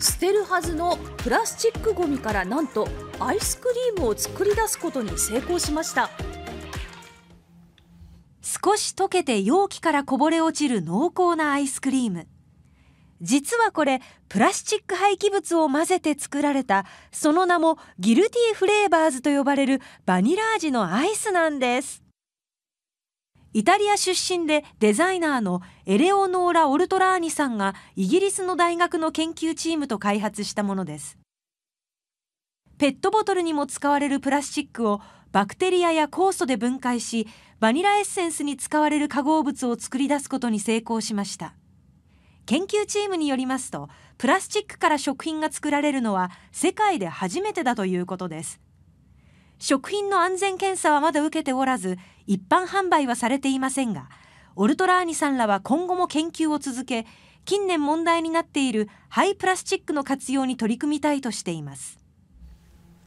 捨てるはずのプラスチックごみからなんとアイスクリームを作り出すことに成功しました少し溶けて容器からこぼれ落ちる濃厚なアイスクリーム実はこれプラスチック廃棄物を混ぜて作られたその名もギルティーフレーバーズと呼ばれるバニラ味のアイスなんですイタリア出身でデザイナーのエレオノーラ・オルトラーニさんがイギリスの大学の研究チームと開発したものです。ペットボトルにも使われるプラスチックをバクテリアや酵素で分解しバニラエッセンスに使われる化合物を作り出すことに成功しました研究チームによりますとプラスチックから食品が作られるのは世界で初めてだということです食品の安全検査はまだ受けておらず一般販売はされていませんがオルトラーニさんらは今後も研究を続け近年問題になっている廃プラスチックの活用に取り組みたいとしています。